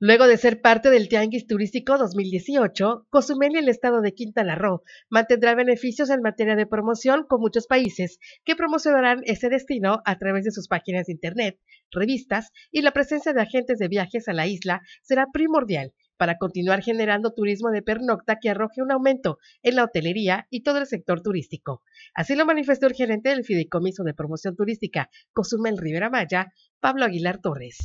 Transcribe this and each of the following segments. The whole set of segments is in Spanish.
Luego de ser parte del Tianguis Turístico 2018, Cozumel y el estado de Quintana Roo mantendrá beneficios en materia de promoción con muchos países que promocionarán ese destino a través de sus páginas de internet, revistas y la presencia de agentes de viajes a la isla será primordial para continuar generando turismo de pernocta que arroje un aumento en la hotelería y todo el sector turístico. Así lo manifestó el gerente del Fideicomiso de Promoción Turística Cozumel Rivera Maya, Pablo Aguilar Torres.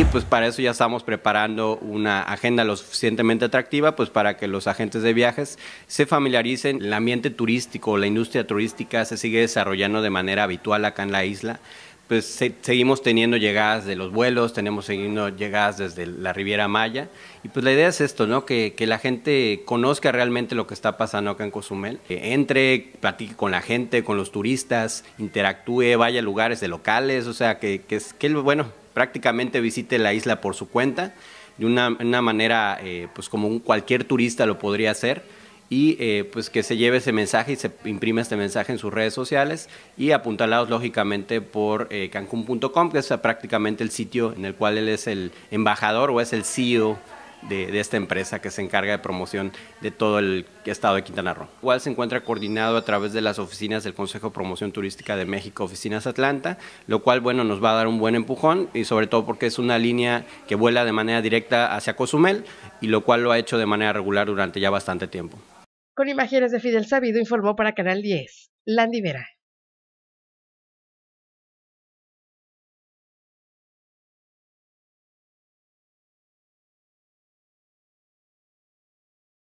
Y pues para eso ya estamos preparando una agenda lo suficientemente atractiva, pues para que los agentes de viajes se familiaricen. El ambiente turístico, la industria turística se sigue desarrollando de manera habitual acá en la isla pues seguimos teniendo llegadas de los vuelos, tenemos seguiendo llegadas desde la Riviera Maya. Y pues la idea es esto, ¿no? Que, que la gente conozca realmente lo que está pasando acá en Cozumel, que entre, platique con la gente, con los turistas, interactúe, vaya a lugares de locales, o sea, que, que, que bueno, prácticamente visite la isla por su cuenta, de una, manera eh, pues como cualquier turista lo podría hacer y eh, pues que se lleve ese mensaje y se imprime este mensaje en sus redes sociales y apuntalados lógicamente por eh, Cancún.com que es prácticamente el sitio en el cual él es el embajador o es el CEO de, esta empresa que se encarga de promoción de todo el estado de Quintana Roo. Igual se encuentra coordinado a través de las oficinas del Consejo de Promoción Turística de México, Oficinas Atlanta, lo cual, bueno, nos va a dar un buen empujón y sobre todo porque es una línea que vuela de manera directa hacia Cozumel y lo cual lo ha hecho de manera regular durante ya bastante tiempo. Con imágenes de Fidel Sabido informó para Canal 10, Landy Vera.